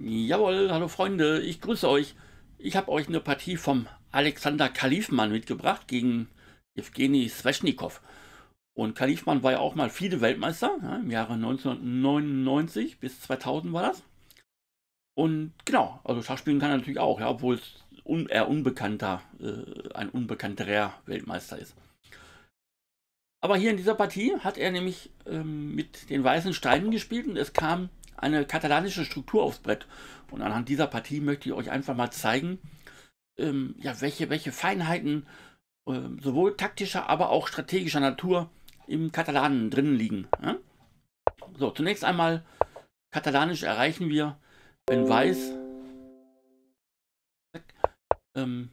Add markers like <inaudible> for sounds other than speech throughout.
Jawohl, hallo Freunde, ich grüße euch. Ich habe euch eine Partie vom Alexander Kalifmann mitgebracht gegen Evgeny Sveshnikov. Und Kalifmann war ja auch mal viele Weltmeister, ja, im Jahre 1999 bis 2000 war das. Und genau, also Schachspielen kann er natürlich auch, ja, obwohl es un eher unbekannter, äh, ein unbekannterer Weltmeister ist. Aber hier in dieser Partie hat er nämlich ähm, mit den weißen Steinen gespielt und es kam eine katalanische Struktur aufs Brett. Und anhand dieser Partie möchte ich euch einfach mal zeigen, ähm, ja, welche, welche Feinheiten ähm, sowohl taktischer, aber auch strategischer Natur im Katalanen drinnen liegen. Ja? So, zunächst einmal katalanisch erreichen wir, wenn Weiß ähm,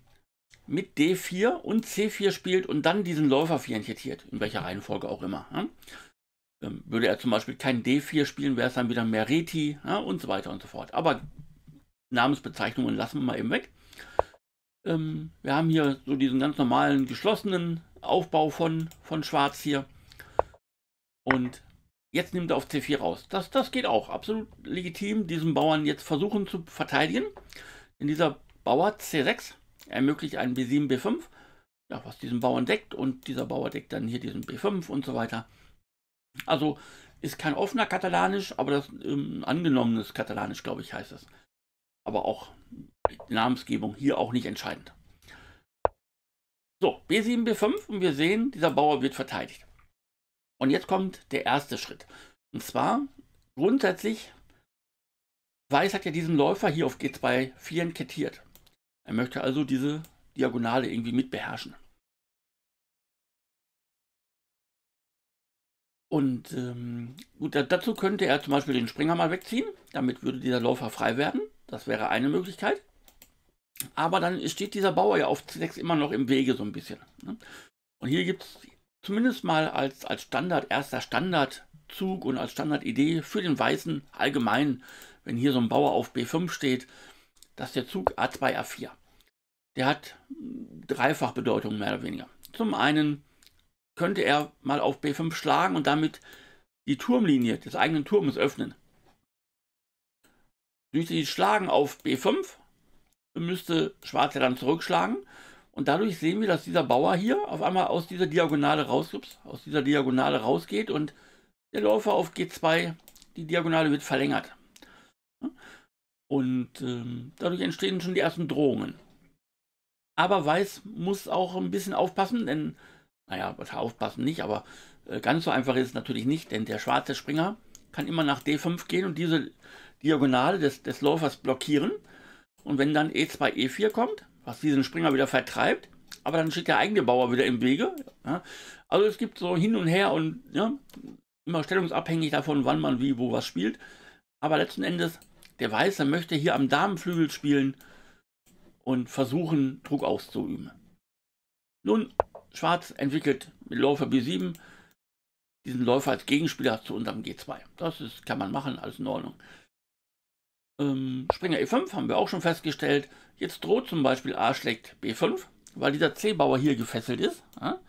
mit D4 und C4 spielt und dann diesen Läufer 4 fianchettiert, in welcher Reihenfolge auch immer. Ja? Ähm, würde er zum Beispiel kein D4 spielen, wäre es dann wieder Mereti ja, und so weiter und so fort. Aber Namensbezeichnungen lassen wir mal eben weg. Ähm, wir haben hier so diesen ganz normalen geschlossenen Aufbau von, von Schwarz hier. Und jetzt nimmt er auf C4 raus. Das, das geht auch. Absolut legitim, diesen Bauern jetzt versuchen zu verteidigen. Denn dieser Bauer C6 ermöglicht einen B7, B5, ja, was diesen Bauern deckt. Und dieser Bauer deckt dann hier diesen B5 und so weiter. Also ist kein offener Katalanisch, aber das ähm, angenommenes Katalanisch, glaube ich, heißt es. Aber auch die Namensgebung hier auch nicht entscheidend. So, B7, B5 und wir sehen, dieser Bauer wird verteidigt. Und jetzt kommt der erste Schritt. Und zwar, grundsätzlich, Weiß hat ja diesen Läufer hier auf G2 4 enkettiert. Er möchte also diese Diagonale irgendwie mit beherrschen. Und ähm, gut, dazu könnte er zum Beispiel den Springer mal wegziehen. Damit würde dieser Läufer frei werden. Das wäre eine Möglichkeit. Aber dann steht dieser Bauer ja auf C6 immer noch im Wege so ein bisschen. Ne? Und hier gibt es zumindest mal als, als Standard, erster Standardzug und als Standardidee für den Weißen allgemein, wenn hier so ein Bauer auf B5 steht, dass der Zug A2, A4. Der hat dreifach Bedeutung mehr oder weniger. Zum einen könnte er mal auf B5 schlagen und damit die Turmlinie des eigenen Turmes öffnen. Durch die Schlagen auf B5 müsste Schwarz ja dann zurückschlagen und dadurch sehen wir, dass dieser Bauer hier auf einmal aus dieser Diagonale rausgibt, aus dieser Diagonale rausgeht und der Läufer auf G2, die Diagonale wird verlängert. Und ähm, dadurch entstehen schon die ersten Drohungen. Aber Weiß muss auch ein bisschen aufpassen, denn naja, was aufpassen nicht, aber äh, ganz so einfach ist es natürlich nicht, denn der schwarze Springer kann immer nach D5 gehen und diese Diagonale des, des Läufers blockieren. Und wenn dann E2, E4 kommt, was diesen Springer wieder vertreibt, aber dann steht der eigene Bauer wieder im Wege. Ja. Also es gibt so hin und her und ja, immer stellungsabhängig davon, wann man wie, wo was spielt. Aber letzten Endes, der Weiße möchte hier am Damenflügel spielen und versuchen, Druck auszuüben. Nun, Schwarz entwickelt mit Läufer B7 diesen Läufer als Gegenspieler zu unserem G2. Das ist, kann man machen, alles in Ordnung. Ähm, Springer E5 haben wir auch schon festgestellt. Jetzt droht zum Beispiel A schlägt B5, weil dieser C-Bauer hier gefesselt ist, ja,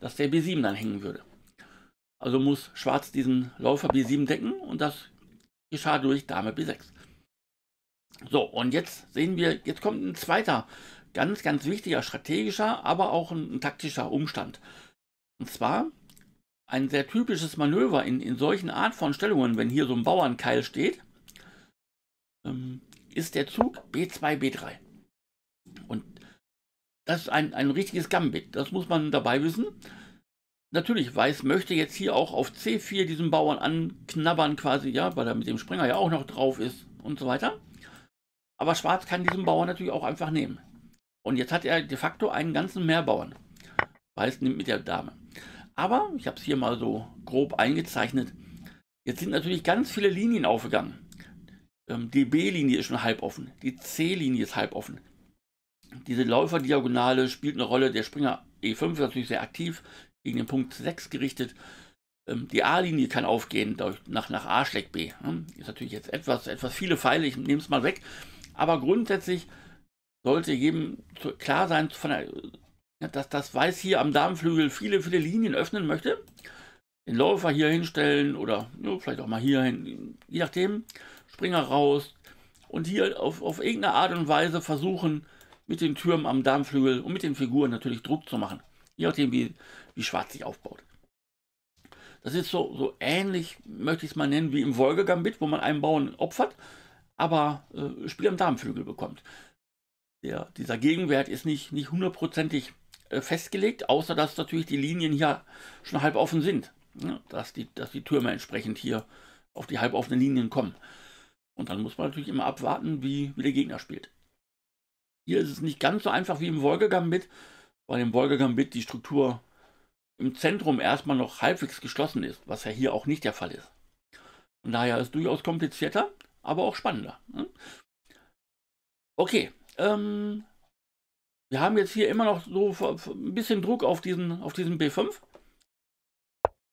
dass der B7 dann hängen würde. Also muss Schwarz diesen Läufer B7 decken und das geschah durch Dame B6. So, und jetzt sehen wir, jetzt kommt ein zweiter ganz, ganz wichtiger strategischer, aber auch ein, ein taktischer Umstand. Und zwar ein sehr typisches Manöver in, in solchen Art von Stellungen, wenn hier so ein Bauernkeil steht, ähm, ist der Zug B2, B3. Und das ist ein, ein richtiges Gambit, das muss man dabei wissen. Natürlich, Weiß möchte jetzt hier auch auf C4 diesen Bauern anknabbern quasi, ja, weil er mit dem Springer ja auch noch drauf ist und so weiter. Aber Schwarz kann diesen Bauern natürlich auch einfach nehmen. Und jetzt hat er de facto einen ganzen Meerbauern. Weiß nimmt mit der Dame. Aber ich habe es hier mal so grob eingezeichnet. Jetzt sind natürlich ganz viele Linien aufgegangen. Ähm, die B-Linie ist schon halb offen, die C-Linie ist halb offen. Diese Läuferdiagonale spielt eine Rolle. Der Springer E5 ist natürlich sehr aktiv, gegen den Punkt 6 gerichtet. Ähm, die A-Linie kann aufgehen nach, nach A schlägt B. Hm? Ist natürlich jetzt etwas, etwas viele Pfeile, ich nehme es mal weg. Aber grundsätzlich sollte jedem klar sein, dass das Weiß hier am Darmflügel viele, viele Linien öffnen möchte. Den Läufer hier hinstellen oder ja, vielleicht auch mal hier hin, je nachdem. Springer raus und hier auf, auf irgendeine Art und Weise versuchen, mit den Türmen am Darmflügel und mit den Figuren natürlich Druck zu machen. Je nachdem, wie, wie schwarz sich aufbaut. Das ist so, so ähnlich, möchte ich es mal nennen, wie im Wolgegambit, wo man einen Bauern opfert, aber äh, Spiel am Darmflügel bekommt der, dieser Gegenwert ist nicht, nicht hundertprozentig äh, festgelegt, außer dass natürlich die Linien hier schon halb offen sind. Ne? Dass, die, dass die Türme entsprechend hier auf die halb offenen Linien kommen. Und dann muss man natürlich immer abwarten, wie, wie der Gegner spielt. Hier ist es nicht ganz so einfach wie im Wolgegambit, weil im Wolgegambit die Struktur im Zentrum erstmal noch halbwegs geschlossen ist, was ja hier auch nicht der Fall ist. Von daher ist es durchaus komplizierter, aber auch spannender. Ne? Okay, ähm, wir haben jetzt hier immer noch so ein bisschen Druck auf diesen, auf diesen B5.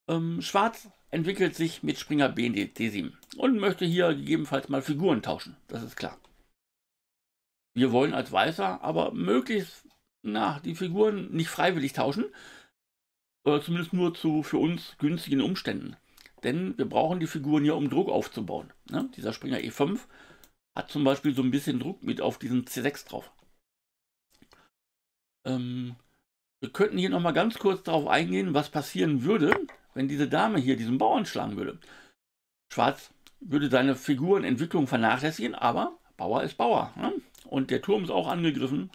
Ähm, Schwarz entwickelt sich mit Springer B D7 und möchte hier gegebenenfalls mal Figuren tauschen, das ist klar. Wir wollen als Weißer aber möglichst na, die Figuren nicht freiwillig tauschen, oder äh, zumindest nur zu für uns günstigen Umständen. Denn wir brauchen die Figuren hier, um Druck aufzubauen. Ne? Dieser Springer E5 hat zum Beispiel so ein bisschen Druck mit auf diesen C6 drauf. Ähm, wir könnten hier nochmal ganz kurz darauf eingehen, was passieren würde, wenn diese Dame hier diesen Bauern schlagen würde. Schwarz würde seine Figurenentwicklung vernachlässigen, aber Bauer ist Bauer. Ne? Und der Turm ist auch angegriffen.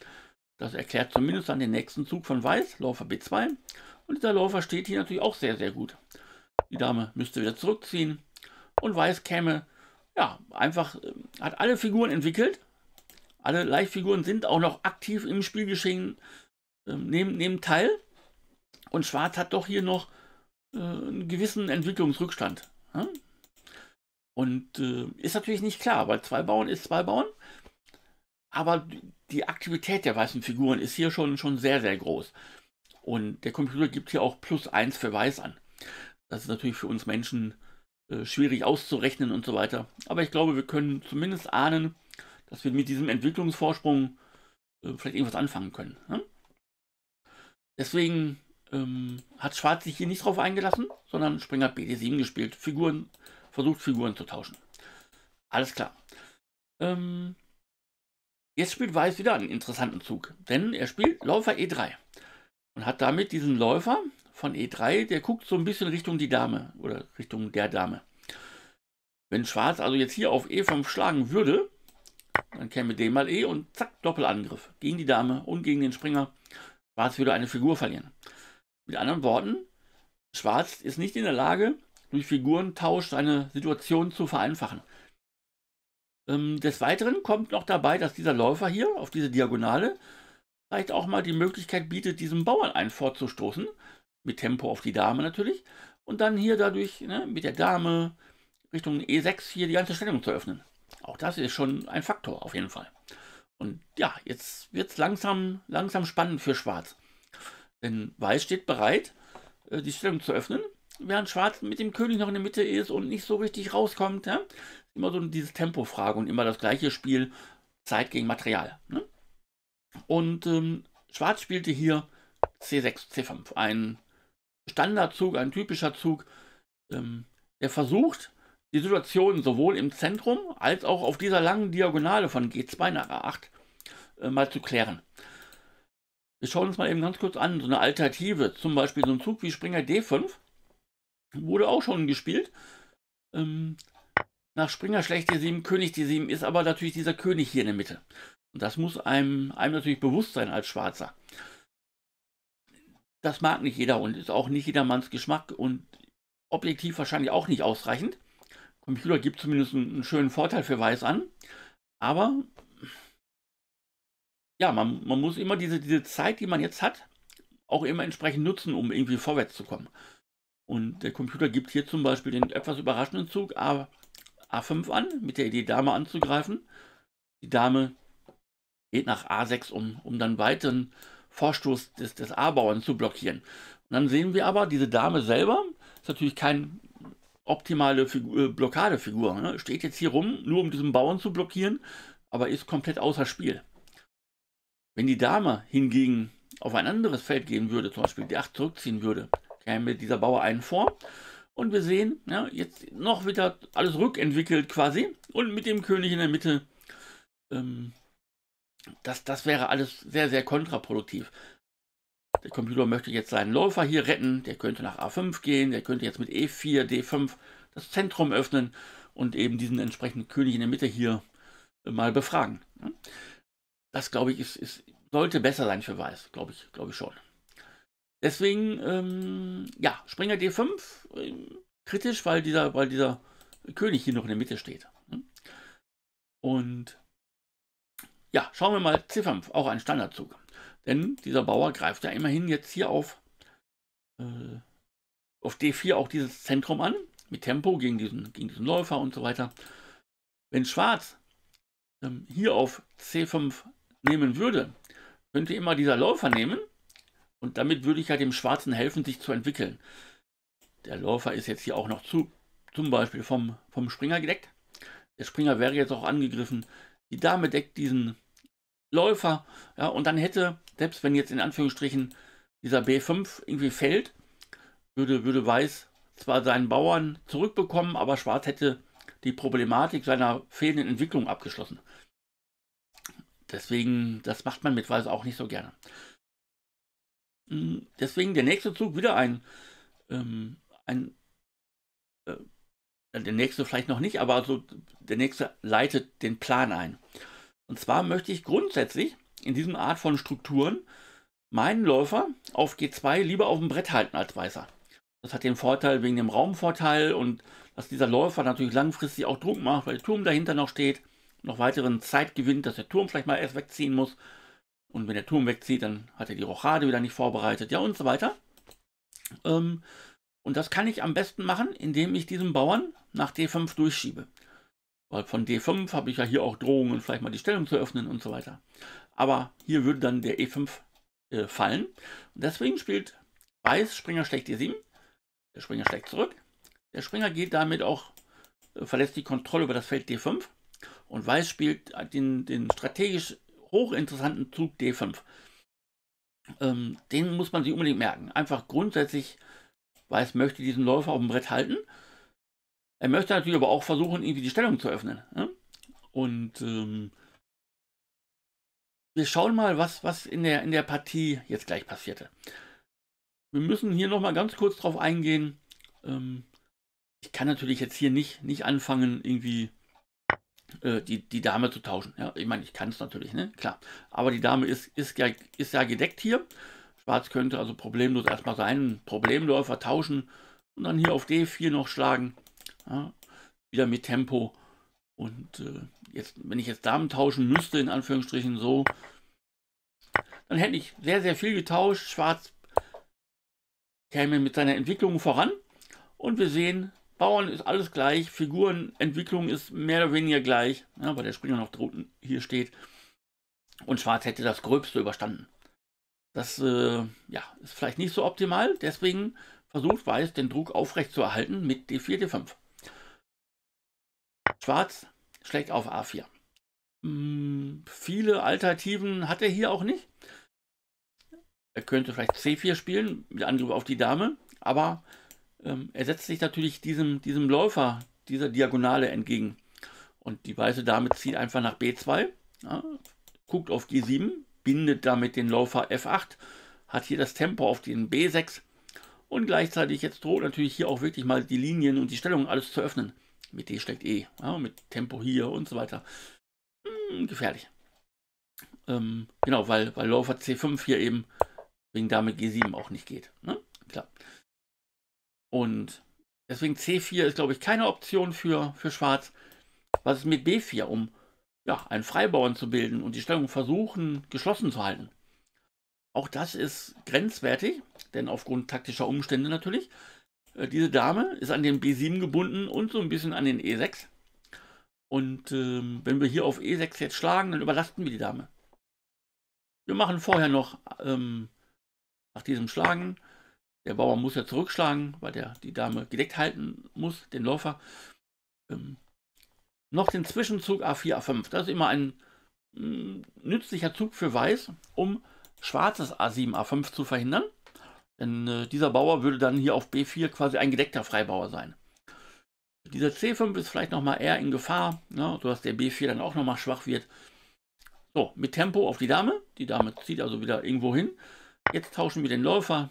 Das erklärt zumindest dann den nächsten Zug von Weiß, Läufer B2. Und dieser Läufer steht hier natürlich auch sehr, sehr gut. Die Dame müsste wieder zurückziehen und Weiß käme ja, einfach äh, hat alle Figuren entwickelt. Alle Leichtfiguren sind auch noch aktiv im Spielgeschehen äh, neben, neben teil. Und Schwarz hat doch hier noch äh, einen gewissen Entwicklungsrückstand. Ja? Und äh, ist natürlich nicht klar, weil zwei Bauen ist zwei Bauen. Aber die Aktivität der weißen Figuren ist hier schon, schon sehr, sehr groß. Und der Computer gibt hier auch plus eins für weiß an. Das ist natürlich für uns Menschen äh, schwierig auszurechnen und so weiter. Aber ich glaube, wir können zumindest ahnen, dass wir mit diesem Entwicklungsvorsprung äh, vielleicht irgendwas anfangen können. Ne? Deswegen ähm, hat Schwarz sich hier nicht drauf eingelassen, sondern Springer BD7 gespielt, Figuren, versucht Figuren zu tauschen. Alles klar. Ähm, jetzt spielt Weiß wieder einen interessanten Zug, denn er spielt Läufer E3 und hat damit diesen Läufer von E3, der guckt so ein bisschen Richtung die Dame oder Richtung der Dame. Wenn Schwarz also jetzt hier auf E5 schlagen würde, dann käme D mal E und zack, Doppelangriff gegen die Dame und gegen den Springer. Schwarz würde eine Figur verlieren. Mit anderen Worten, Schwarz ist nicht in der Lage, durch Figurentausch seine Situation zu vereinfachen. Ähm, des Weiteren kommt noch dabei, dass dieser Läufer hier auf diese Diagonale vielleicht auch mal die Möglichkeit bietet, diesem Bauern einen vorzustoßen mit Tempo auf die Dame natürlich. Und dann hier dadurch ne, mit der Dame Richtung E6 hier die ganze Stellung zu öffnen. Auch das ist schon ein Faktor auf jeden Fall. Und ja, jetzt wird es langsam, langsam spannend für Schwarz. Denn Weiß steht bereit, äh, die Stellung zu öffnen, während Schwarz mit dem König noch in der Mitte ist und nicht so richtig rauskommt. Ja? Immer so diese Tempofrage und immer das gleiche Spiel, Zeit gegen Material. Ne? Und ähm, Schwarz spielte hier C6, C5, ein Standardzug, ein typischer Zug, ähm, der versucht, die Situation sowohl im Zentrum als auch auf dieser langen Diagonale von G2 nach A8 äh, mal zu klären. Wir schauen uns mal eben ganz kurz an, so eine Alternative, zum Beispiel so ein Zug wie Springer D5, wurde auch schon gespielt. Ähm, nach Springer schlecht D7, König D7 ist aber natürlich dieser König hier in der Mitte. Und das muss einem, einem natürlich bewusst sein als Schwarzer. Das mag nicht jeder und ist auch nicht jedermanns Geschmack und objektiv wahrscheinlich auch nicht ausreichend. Computer gibt zumindest einen schönen Vorteil für Weiß an, aber ja, man, man muss immer diese, diese Zeit, die man jetzt hat, auch immer entsprechend nutzen, um irgendwie vorwärts zu kommen. Und der Computer gibt hier zum Beispiel den etwas überraschenden Zug A, A5 an, mit der Idee, Dame anzugreifen. Die Dame geht nach A6, um, um dann weiteren Vorstoß des, des A-Bauern zu blockieren. Und dann sehen wir aber, diese Dame selber ist natürlich keine optimale Figur, äh, Blockadefigur. Ne? Steht jetzt hier rum, nur um diesen Bauern zu blockieren, aber ist komplett außer Spiel. Wenn die Dame hingegen auf ein anderes Feld gehen würde, zum Beispiel die 8 zurückziehen würde, käme dieser Bauer einen vor. Und wir sehen, ja, jetzt noch wieder alles rückentwickelt quasi. Und mit dem König in der Mitte ähm, das, das wäre alles sehr, sehr kontraproduktiv. Der Computer möchte jetzt seinen Läufer hier retten, der könnte nach A5 gehen, der könnte jetzt mit E4, D5 das Zentrum öffnen und eben diesen entsprechenden König in der Mitte hier äh, mal befragen. Ne? Das, glaube ich, ist, ist, sollte besser sein für Weiß, glaube ich, glaube ich schon. Deswegen, ähm, ja, Springer D5, ähm, kritisch, weil dieser, weil dieser König hier noch in der Mitte steht. Ne? Und ja, schauen wir mal C5, auch ein Standardzug. Denn dieser Bauer greift ja immerhin jetzt hier auf, äh, auf D4 auch dieses Zentrum an, mit Tempo gegen diesen, gegen diesen Läufer und so weiter. Wenn Schwarz ähm, hier auf C5 nehmen würde, könnte immer dieser Läufer nehmen und damit würde ich ja dem Schwarzen helfen, sich zu entwickeln. Der Läufer ist jetzt hier auch noch zu, zum Beispiel vom, vom Springer gedeckt. Der Springer wäre jetzt auch angegriffen die Dame deckt diesen Läufer, ja, und dann hätte, selbst wenn jetzt in Anführungsstrichen dieser B5 irgendwie fällt, würde, würde Weiß zwar seinen Bauern zurückbekommen, aber Schwarz hätte die Problematik seiner fehlenden Entwicklung abgeschlossen. Deswegen, das macht man mit Weiß auch nicht so gerne. Hm, deswegen der nächste Zug wieder ein, ähm, ein äh, der nächste vielleicht noch nicht, aber so der nächste leitet den Plan ein. Und zwar möchte ich grundsätzlich in diesem Art von Strukturen meinen Läufer auf G2 lieber auf dem Brett halten als weißer. Das hat den Vorteil wegen dem Raumvorteil und dass dieser Läufer natürlich langfristig auch Druck macht, weil der Turm dahinter noch steht, noch weiteren Zeit gewinnt, dass der Turm vielleicht mal erst wegziehen muss. Und wenn der Turm wegzieht, dann hat er die Rochade wieder nicht vorbereitet, ja und so weiter. Ähm, und das kann ich am besten machen, indem ich diesen Bauern nach D5 durchschiebe. Weil von D5 habe ich ja hier auch Drohungen, vielleicht mal die Stellung zu öffnen und so weiter. Aber hier würde dann der E5 äh, fallen. Und deswegen spielt Weiß Springer schlägt E7. Der Springer schlägt zurück. Der Springer geht damit auch, äh, verlässt die Kontrolle über das Feld D5. Und Weiß spielt den, den strategisch hochinteressanten Zug D5. Ähm, den muss man sich unbedingt merken. Einfach grundsätzlich Weiß möchte diesen Läufer auf dem Brett halten. Er möchte natürlich aber auch versuchen, irgendwie die Stellung zu öffnen. Ne? Und ähm, wir schauen mal, was, was in, der, in der Partie jetzt gleich passierte. Wir müssen hier nochmal ganz kurz drauf eingehen. Ähm, ich kann natürlich jetzt hier nicht, nicht anfangen, irgendwie äh, die, die Dame zu tauschen. Ja, ich meine, ich kann es natürlich, ne? Klar. Aber die Dame ist, ist, ja, ist ja gedeckt hier. Schwarz könnte also problemlos erstmal seinen Problemläufer tauschen und dann hier auf D4 noch schlagen. Ja, wieder mit Tempo. Und äh, jetzt, wenn ich jetzt Damen tauschen müsste, in Anführungsstrichen so, dann hätte ich sehr, sehr viel getauscht. Schwarz käme mit seiner Entwicklung voran. Und wir sehen, Bauern ist alles gleich, Figurenentwicklung ist mehr oder weniger gleich, ja, weil der Springer noch drunten hier steht. Und Schwarz hätte das Gröbste überstanden. Das äh, ja, ist vielleicht nicht so optimal. Deswegen versucht Weiß den Druck aufrecht zu erhalten mit D4, D5. Schwarz schlägt auf A4. Hm, viele Alternativen hat er hier auch nicht. Er könnte vielleicht C4 spielen, mit Angriff auf die Dame, aber ähm, er setzt sich natürlich diesem, diesem Läufer, dieser Diagonale entgegen. Und die weiße Dame zieht einfach nach B2, ja, guckt auf G7, bindet damit den Laufer F8, hat hier das Tempo auf den B6 und gleichzeitig jetzt droht natürlich hier auch wirklich mal die Linien und die Stellung alles zu öffnen. Mit D steckt E, ja, mit Tempo hier und so weiter. Hm, gefährlich. Ähm, genau, weil, weil Läufer C5 hier eben wegen Dame G7 auch nicht geht. Ne? Klar. Und deswegen C4 ist, glaube ich, keine Option für, für Schwarz. Was ist mit B4, um ja, einen Freibauern zu bilden und die Stellung versuchen, geschlossen zu halten. Auch das ist grenzwertig, denn aufgrund taktischer Umstände natürlich. Äh, diese Dame ist an den B7 gebunden und so ein bisschen an den E6. Und ähm, wenn wir hier auf E6 jetzt schlagen, dann überlasten wir die Dame. Wir machen vorher noch, ähm, nach diesem Schlagen, der Bauer muss ja zurückschlagen, weil der die Dame gedeckt halten muss, den Läufer. Ähm, noch den Zwischenzug A4, A5. Das ist immer ein mm, nützlicher Zug für Weiß, um schwarzes A7, A5 zu verhindern. Denn äh, dieser Bauer würde dann hier auf B4 quasi ein gedeckter Freibauer sein. Dieser C5 ist vielleicht nochmal eher in Gefahr, ne, sodass der B4 dann auch nochmal schwach wird. So, mit Tempo auf die Dame. Die Dame zieht also wieder irgendwo hin. Jetzt tauschen wir den Läufer,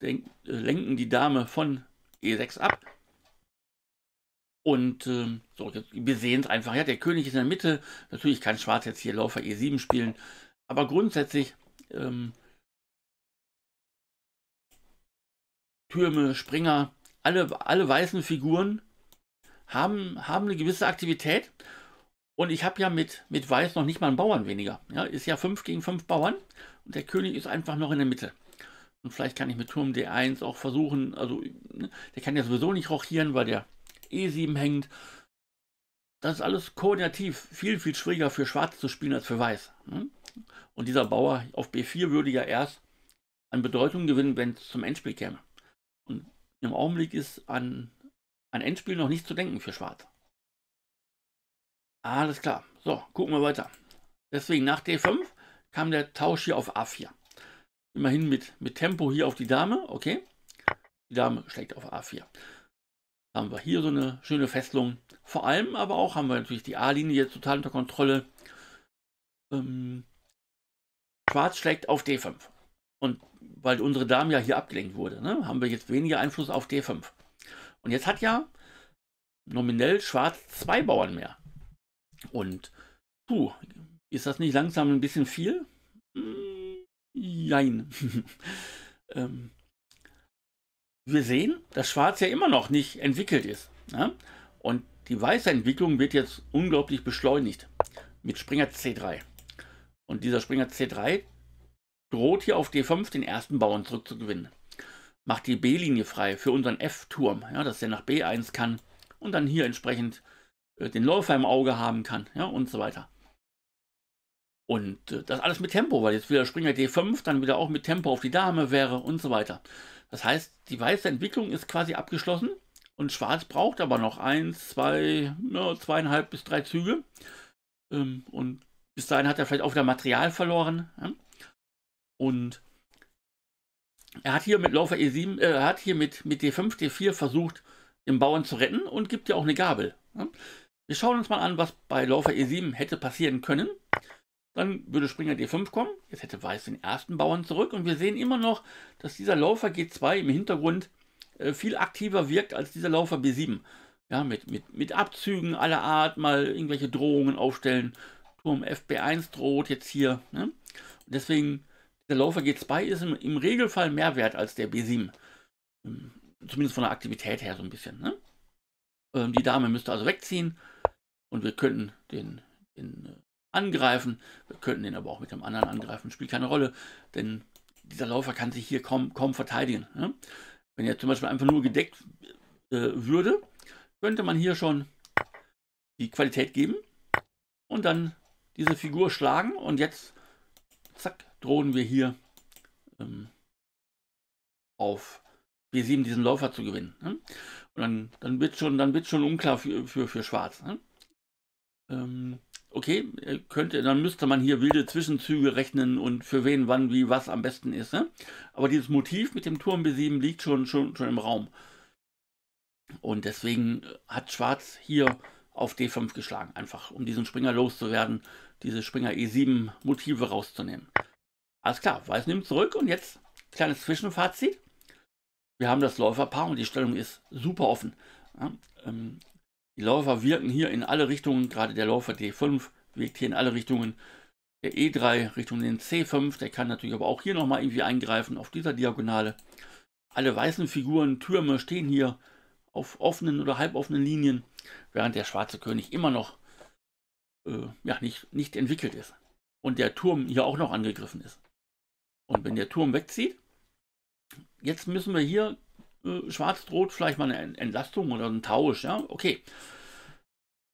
den, äh, lenken die Dame von E6 ab, und ähm, so, jetzt, wir sehen es einfach. Ja, der König ist in der Mitte. Natürlich kann Schwarz jetzt hier Läufer E7 spielen. Aber grundsätzlich ähm, Türme, Springer, alle, alle weißen Figuren haben, haben eine gewisse Aktivität. Und ich habe ja mit, mit Weiß noch nicht mal einen Bauern weniger. Ja, ist ja 5 gegen 5 Bauern. Und der König ist einfach noch in der Mitte. Und vielleicht kann ich mit Turm D1 auch versuchen, also ne, der kann ja sowieso nicht rochieren, weil der E7 hängt. Das ist alles koordinativ viel, viel schwieriger für Schwarz zu spielen als für Weiß. Ne? Und dieser Bauer auf B4 würde ja erst an Bedeutung gewinnen, wenn es zum Endspiel käme. Und im Augenblick ist an, an Endspiel noch nicht zu denken für Schwarz. Alles klar. So, gucken wir weiter. Deswegen nach D5 kam der Tausch hier auf A4. Immerhin mit, mit Tempo hier auf die Dame. Okay. Die Dame schlägt auf A4 haben wir hier so eine schöne Festung. Vor allem aber auch haben wir natürlich die A-Linie jetzt total unter Kontrolle. Ähm, Schwarz schlägt auf D5. Und weil unsere Dame ja hier abgelenkt wurde, ne, haben wir jetzt weniger Einfluss auf D5. Und jetzt hat ja nominell Schwarz zwei Bauern mehr. Und puh, ist das nicht langsam ein bisschen viel? Hm, jein. <laughs> ähm, wir sehen, dass Schwarz ja immer noch nicht entwickelt ist. Ne? Und die weiße Entwicklung wird jetzt unglaublich beschleunigt mit Springer C3. Und dieser Springer C3 droht hier auf D5 den ersten Bauern zurückzugewinnen. Macht die B-Linie frei für unseren F-Turm, ja, dass der nach B1 kann und dann hier entsprechend äh, den Läufer im Auge haben kann ja, und so weiter. Und äh, das alles mit Tempo, weil jetzt wieder Springer D5 dann wieder auch mit Tempo auf die Dame wäre und so weiter. Das heißt, die weiße Entwicklung ist quasi abgeschlossen und schwarz braucht aber noch eins, zwei, ja, zweieinhalb bis drei Züge. Ähm, und bis dahin hat er vielleicht auch wieder Material verloren. Ja? Und er hat hier mit Laufer E7, äh, er hat hier mit, mit D5, D4 versucht, den Bauern zu retten und gibt ja auch eine Gabel. Ja? Wir schauen uns mal an, was bei Laufer E7 hätte passieren können. Dann würde Springer D5 kommen. Jetzt hätte Weiß den ersten Bauern zurück. Und wir sehen immer noch, dass dieser Laufer G2 im Hintergrund äh, viel aktiver wirkt als dieser Laufer B7. Ja, mit, mit, mit Abzügen aller Art, mal irgendwelche Drohungen aufstellen. Turm FB1 droht jetzt hier. Ne? Und deswegen, der Laufer G2 ist im, im, Regelfall mehr wert als der B7. Ähm, zumindest von der Aktivität her so ein bisschen. Ne? Ähm, die Dame müsste also wegziehen. Und wir könnten den, den äh, angreifen. Wir könnten den aber auch mit dem anderen angreifen. Spielt keine Rolle, denn dieser Läufer kann sich hier kaum, kaum verteidigen. Ne? Wenn er zum Beispiel einfach nur gedeckt äh, würde, könnte man hier schon die Qualität geben und dann diese Figur schlagen. Und jetzt, zack, drohen wir hier ähm, auf B7 diesen Läufer zu gewinnen. Ne? Und dann, dann wird schon, schon unklar für, für, für Schwarz. Ne? Ähm, okay, äh, könnte, dann müsste man hier wilde Zwischenzüge rechnen und für wen, wann, wie, was am besten ist. Ne? Aber dieses Motiv mit dem Turm B7 liegt schon, schon, schon im Raum. Und deswegen äh, hat Schwarz hier auf D5 geschlagen, einfach um diesen Springer loszuwerden, diese Springer E7 Motive rauszunehmen. Alles klar, Weiß nimmt zurück und jetzt kleines Zwischenfazit. Wir haben das Läuferpaar und die Stellung ist super offen. Ja, ähm, die Läufer wirken hier in alle Richtungen, gerade der Läufer D5 wirkt hier in alle Richtungen. Der E3 Richtung den C5, der kann natürlich aber auch hier nochmal irgendwie eingreifen auf dieser Diagonale. Alle weißen Figuren, Türme stehen hier auf offenen oder halboffenen Linien, während der schwarze König immer noch äh, ja, nicht, nicht entwickelt ist. Und der Turm hier auch noch angegriffen ist. Und wenn der Turm wegzieht, jetzt müssen wir hier äh, schwarz rot vielleicht mal eine Entlastung oder ein Tausch, ja, okay.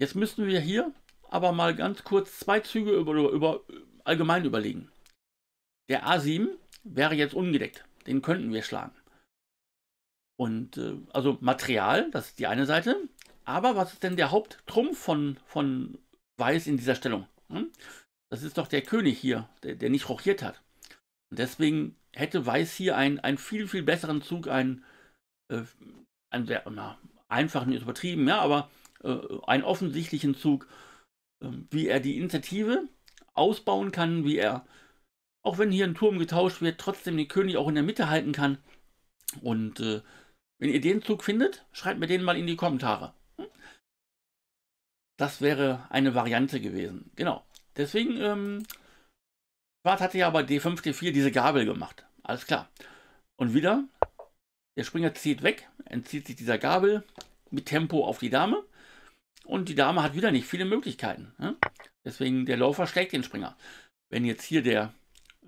Jetzt müssten wir hier aber mal ganz kurz zwei Züge über, über allgemein überlegen. Der A7 wäre jetzt ungedeckt, den könnten wir schlagen. Und äh, also Material, das ist die eine Seite. Aber was ist denn der Haupttrumpf von, von Weiß in dieser Stellung? Hm? Das ist doch der König hier, der, der nicht rochiert hat. Und deswegen hätte Weiß hier einen, einen viel, viel besseren Zug, einen äh, einen sehr na, einfachen, ist übertrieben, ja, aber äh, einen offensichtlichen Zug, äh, wie er die Initiative ausbauen kann, wie er, auch wenn hier ein Turm getauscht wird, trotzdem den König auch in der Mitte halten kann. Und äh, wenn ihr den Zug findet, schreibt mir den mal in die Kommentare. Hm? Das wäre eine Variante gewesen. Genau. Deswegen, ähm, Quart hatte ja aber D5, D4 diese Gabel gemacht. Alles klar. Und wieder der Springer zieht weg, entzieht sich dieser Gabel mit Tempo auf die Dame. Und die Dame hat wieder nicht viele Möglichkeiten. Ne? Deswegen der Läufer schlägt den Springer. Wenn jetzt hier der,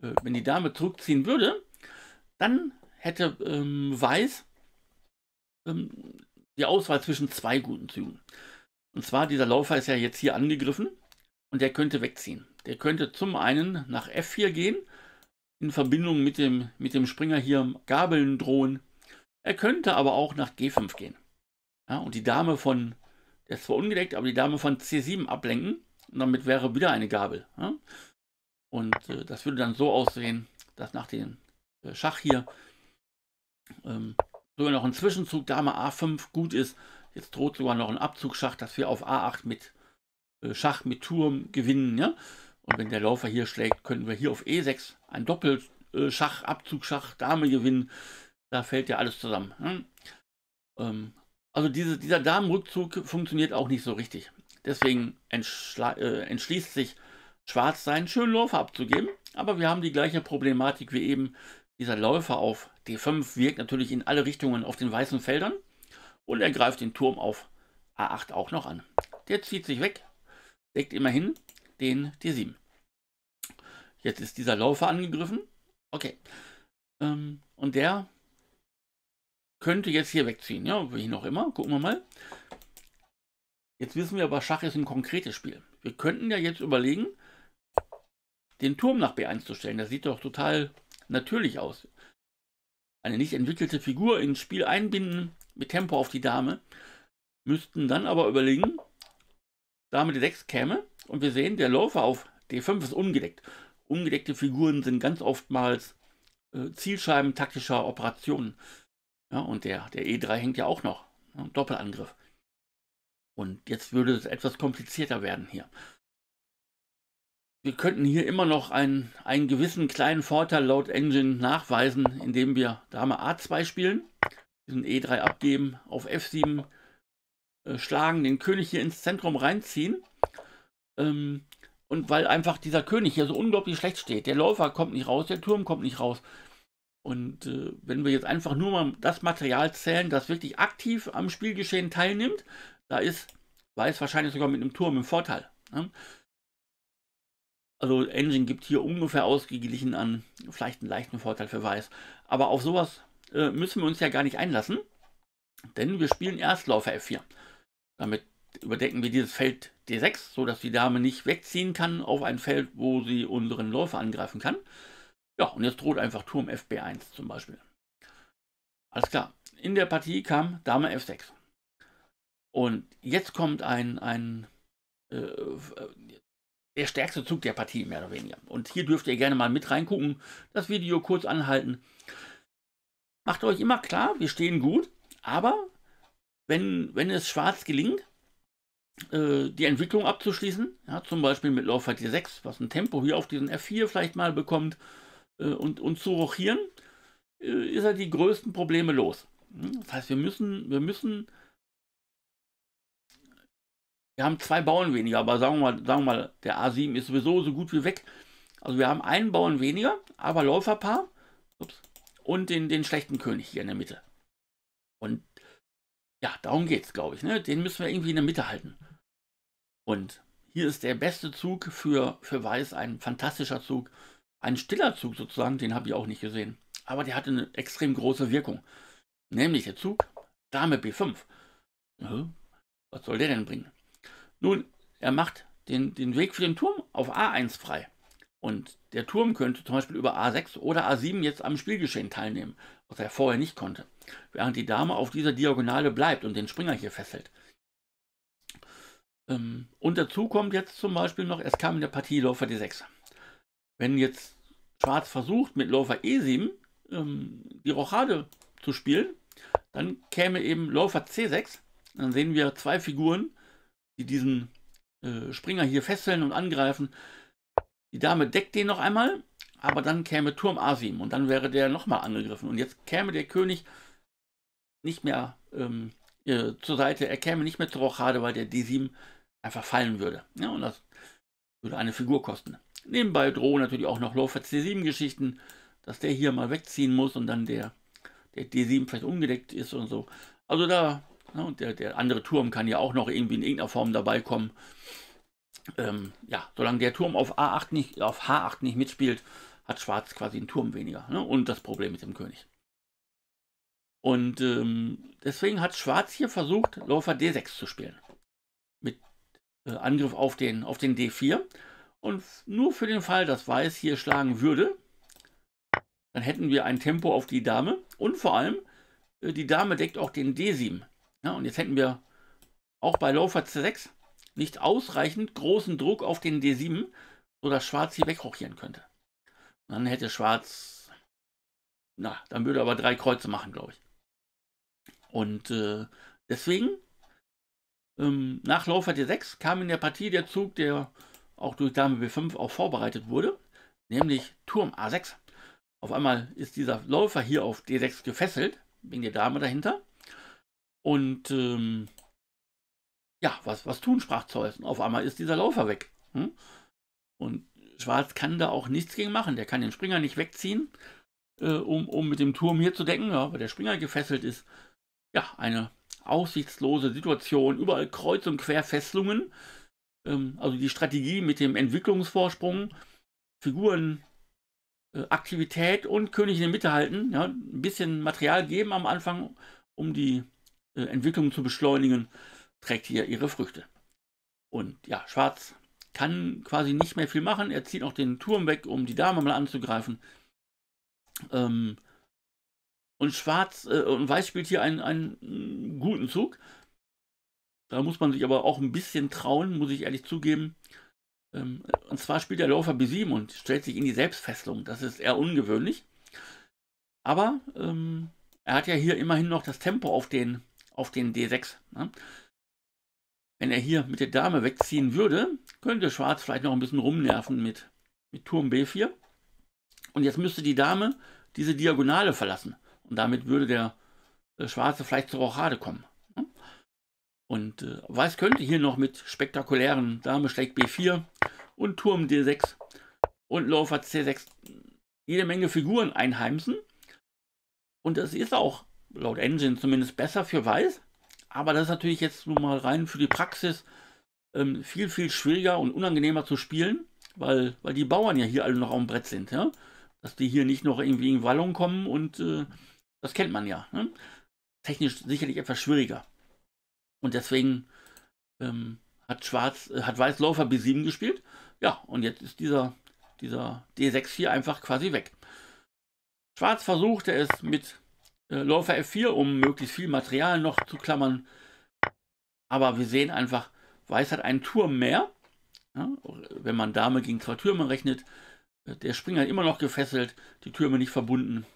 äh, wenn die Dame zurückziehen würde, dann hätte ähm, Weiß ähm, die Auswahl zwischen zwei guten Zügen. Und zwar dieser Läufer ist ja jetzt hier angegriffen und der könnte wegziehen. Der könnte zum einen nach F4 gehen, in Verbindung mit dem, mit dem Springer hier Gabeln drohen er könnte aber auch nach G5 gehen. Ja, und die Dame von, der ist zwar ungedeckt, aber die Dame von C7 ablenken. Und damit wäre wieder eine Gabel. Ja? Und äh, das würde dann so aussehen, dass nach dem äh, Schach hier ähm, sogar noch ein Zwischenzug Dame A5 gut ist. Jetzt droht sogar noch ein Abzugsschach, dass wir auf A8 mit äh, Schach mit Turm gewinnen. Ja? Und wenn der Läufer hier schlägt, können wir hier auf E6 ein Doppelschach, äh, Abzugsschach, Dame gewinnen. Da fällt ja alles zusammen. Hm? Ähm, also diese, dieser Damenrückzug funktioniert auch nicht so richtig. Deswegen äh, entschließt sich Schwarz seinen schönen Läufer abzugeben. Aber wir haben die gleiche Problematik wie eben. Dieser Läufer auf D5 wirkt natürlich in alle Richtungen auf den weißen Feldern. Und er greift den Turm auf A8 auch noch an. Der zieht sich weg, deckt immerhin den D7. Jetzt ist dieser Läufer angegriffen. Okay. Ähm, und der könnte jetzt hier wegziehen, ja, wie noch immer, gucken wir mal. Jetzt wissen wir aber, Schach ist ein konkretes Spiel. Wir könnten ja jetzt überlegen, den Turm nach B1 zu stellen. Das sieht doch total natürlich aus. Eine nicht entwickelte Figur ins Spiel einbinden mit Tempo auf die Dame. Müssten dann aber überlegen, Dame D6 käme und wir sehen, der Läufer auf D5 ist ungedeckt. Ungedeckte Figuren sind ganz oftmals äh, Zielscheiben taktischer Operationen. Ja, und der, der E3 hängt ja auch noch. Ja, ne, Doppelangriff. Und jetzt würde es etwas komplizierter werden hier. Wir könnten hier immer noch einen, einen gewissen kleinen Vorteil laut Engine nachweisen, indem wir Dame A2 spielen, diesen E3 abgeben, auf F7 äh, schlagen, den König hier ins Zentrum reinziehen. Ähm, und weil einfach dieser König hier so unglaublich schlecht steht, der Läufer kommt nicht raus, der Turm kommt nicht raus, und äh, wenn wir jetzt einfach nur mal das Material zählen, das wirklich aktiv am Spielgeschehen teilnimmt, da ist Weiß wahrscheinlich sogar mit einem Turm im Vorteil. Ne? Also Engine gibt hier ungefähr ausgeglichen an vielleicht einen leichten Vorteil für Weiß. Aber auf sowas äh, müssen wir uns ja gar nicht einlassen, denn wir spielen Erstläufer F4. Damit überdecken wir dieses Feld D6, sodass die Dame nicht wegziehen kann auf ein Feld, wo sie unseren Läufer angreifen kann. Ja, und jetzt droht einfach Turm FB1 zum Beispiel. Alles klar. In der Partie kam Dame F6. Und jetzt kommt ein, ein äh, äh, der stärkste Zug der Partie, mehr oder weniger. Und hier dürft ihr gerne mal mit reingucken, das Video kurz anhalten. Macht euch immer klar, wir stehen gut, aber wenn, wenn es schwarz gelingt, äh, die Entwicklung abzuschließen, ja, zum Beispiel mit Läufer D6, was ein Tempo hier auf diesen F4 vielleicht mal bekommt, äh, und, und zu rochieren, äh, ist er halt die größten Probleme los. Hm? Das heißt, wir müssen, wir müssen, wir haben zwei Bauern weniger, aber sagen wir mal, sagen wir mal der A7 ist sowieso so gut wie weg. Also wir haben einen Bauern weniger, aber Läuferpaar ups, und den, den schlechten König hier in der Mitte. Und ja, darum geht es, glaube ich. Ne? Den müssen wir irgendwie in der Mitte halten. Und hier ist der beste Zug für, für Weiß, ein fantastischer Zug ein stiller Zug sozusagen, den habe ich auch nicht gesehen. Aber der hatte eine extrem große Wirkung. Nämlich der Zug Dame B5. Was soll der denn bringen? Nun, er macht den, den Weg für den Turm auf A1 frei. Und der Turm könnte zum Beispiel über A6 oder A7 jetzt am Spielgeschehen teilnehmen, was er vorher nicht konnte, während die Dame auf dieser Diagonale bleibt und den Springer hier fesselt. Ähm, und dazu kommt jetzt zum Beispiel noch, es kam in der Partie Läufer D6 wenn jetzt Schwarz versucht, mit Läufer E7 ähm, die Rochade zu spielen, dann käme eben Läufer C6. Dann sehen wir zwei Figuren, die diesen äh, Springer hier fesseln und angreifen. Die Dame deckt den noch einmal, aber dann käme Turm A7 und dann wäre der nochmal angegriffen. Und jetzt käme der König nicht mehr ähm, äh, zur Seite, er käme nicht mehr zur Rochade, weil der D7 einfach fallen würde. Ja, und das würde eine Figur kosten. Nebenbei drohen natürlich auch noch Laufwärts c 7 geschichten dass der hier mal wegziehen muss und dann der, der D7 vielleicht umgedeckt ist und so. Also da, ne, der, der andere Turm kann ja auch noch irgendwie in irgendeiner Form dabei kommen. Ähm, ja, solange der Turm auf, A8 nicht, auf H8 nicht mitspielt, hat Schwarz quasi einen Turm weniger. Ne? Und das Problem mit dem König. Und ähm, deswegen hat Schwarz hier versucht, Läufer D6 zu spielen. Mit äh, Angriff auf den, auf den D4. Und nur für den Fall, dass Weiß hier schlagen würde, dann hätten wir ein Tempo auf die Dame. Und vor allem, äh, die Dame deckt auch den D7. Ja, und jetzt hätten wir auch bei Laufer C6 nicht ausreichend großen Druck auf den D7, sodass Schwarz hier wegrochieren könnte. Und dann hätte Schwarz, na, dann würde er aber drei Kreuze machen, glaube ich. Und äh, deswegen, ähm, nach Laufer D6 kam in der Partie der Zug der auch durch Dame B5 auch vorbereitet wurde, nämlich Turm A6. Auf einmal ist dieser Läufer hier auf D6 gefesselt, wegen der Dame dahinter. Und ähm, ja, was, was tun, sprach Zeus. Und auf einmal ist dieser Läufer weg. Hm? Und Schwarz kann da auch nichts gegen machen. Der kann den Springer nicht wegziehen, äh, um, um mit dem Turm hier zu decken, ja, weil der Springer gefesselt ist. Ja, eine aussichtslose Situation. Überall kreuz und quer Fesselungen ähm, also die Strategie mit dem Entwicklungsvorsprung, Figuren, äh, Aktivität und König in der Mitte halten, ja, ein bisschen Material geben am Anfang, um die äh, Entwicklung zu beschleunigen, trägt hier ihre Früchte. Und ja, Schwarz kann quasi nicht mehr viel machen. Er zieht auch den Turm weg, um die Dame mal anzugreifen. Ähm, und Schwarz äh, und Weiß spielt hier einen, einen guten Zug. Da muss man sich aber auch ein bisschen trauen, muss ich ehrlich zugeben. Ähm, und zwar spielt der Läufer B7 und stellt sich in die Selbstfesselung. Das ist eher ungewöhnlich. Aber ähm, er hat ja hier immerhin noch das Tempo auf den, auf den D6. Ne? Wenn er hier mit der Dame wegziehen würde, könnte Schwarz vielleicht noch ein bisschen rumnerven mit, mit Turm B4. Und jetzt müsste die Dame diese Diagonale verlassen. Und damit würde der äh, Schwarze vielleicht zur Rochade kommen. Und äh, was könnte hier noch mit spektakulären Dame schlägt B4 und Turm D6 und Läufer C6 jede Menge Figuren einheimsen. Und das ist auch laut Engine zumindest besser für Weiß. Aber das ist natürlich jetzt nun mal rein für die Praxis ähm, viel, viel schwieriger und unangenehmer zu spielen, weil, weil die Bauern ja hier alle noch am Brett sind. Ja? Dass die hier nicht noch irgendwie in Wallung kommen und äh, das kennt man ja. Ne? Technisch sicherlich etwas schwieriger. Und deswegen ähm, hat Schwarz, äh, hat Weiß Läufer B7 gespielt. Ja, und jetzt ist dieser, dieser D6 hier einfach quasi weg. Schwarz versuchte es mit äh, Läufer F4, um möglichst viel Material noch zu klammern. Aber wir sehen einfach, Weiß hat einen Turm mehr. Ja, wenn man Dame gegen zwei Türme rechnet, äh, der Springer immer noch gefesselt, die Türme nicht verbunden.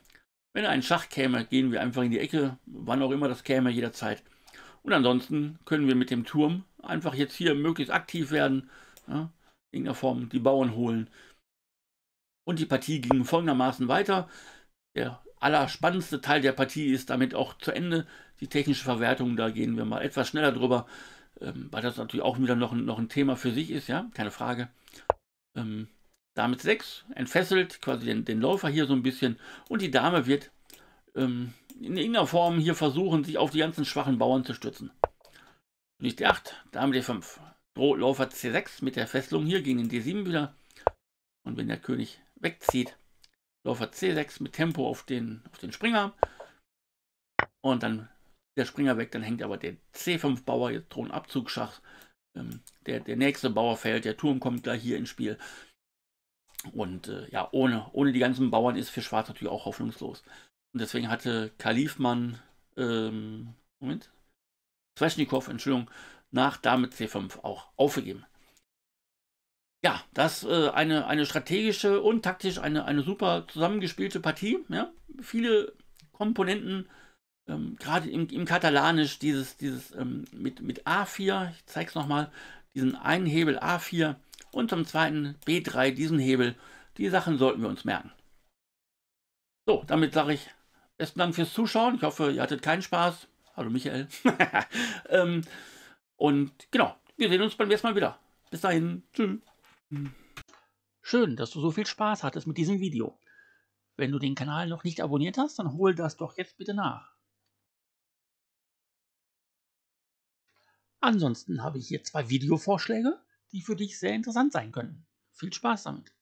Wenn ein Schach käme, gehen wir einfach in die Ecke, wann auch immer das käme, jederzeit. Und ansonsten können wir mit dem Turm einfach jetzt hier möglichst aktiv werden, ja, in irgendeiner Form die Bauern holen. Und die Partie ging folgendermaßen weiter. Der allerspannendste Teil der Partie ist damit auch zu Ende. Die technische Verwertung, da gehen wir mal etwas schneller drüber, ähm, weil das natürlich auch wieder noch ein, noch ein Thema für sich ist, ja, keine Frage. Ähm, Dame 6 entfesselt quasi den, den Läufer hier so ein bisschen und die Dame wird ähm, in irgendeiner Form hier versuchen, sich auf die ganzen schwachen Bauern zu stützen. Nicht die 8, Dame D5. Droht Läufer C6 mit der Fesselung hier gegen den D7 wieder. Und wenn der König wegzieht, Läufer C6 mit Tempo auf den, auf den Springer. Und dann der Springer weg, dann hängt aber der C5-Bauer, jetzt Thronabzugsschach. Ähm, der, der nächste Bauer fällt, der Turm kommt da hier ins Spiel. Und äh, ja, ohne, ohne die ganzen Bauern ist für Schwarz natürlich auch hoffnungslos. Und deswegen hatte Kalifmann, ähm, Moment, Sveshnikov, Entschuldigung, nach damit C5 auch aufgegeben. Ja, das äh, eine, eine strategische und taktisch eine, eine super zusammengespielte Partie. Ja? Viele Komponenten, ähm, gerade im, im Katalanisch, dieses, dieses ähm, mit, mit A4, ich zeige es nochmal, diesen einen Hebel A4 und zum zweiten B3 diesen Hebel. Die Sachen sollten wir uns merken. So, damit sage ich Besten Dank fürs Zuschauen. Ich hoffe, ihr hattet keinen Spaß. Hallo Michael. <laughs> ähm, und genau, wir sehen uns beim nächsten Mal wieder. Bis dahin. Tschüss. Schön, dass du so viel Spaß hattest mit diesem Video. Wenn du den Kanal noch nicht abonniert hast, dann hol das doch jetzt bitte nach. Ansonsten habe ich hier zwei Videovorschläge, die für dich sehr interessant sein können. Viel Spaß damit!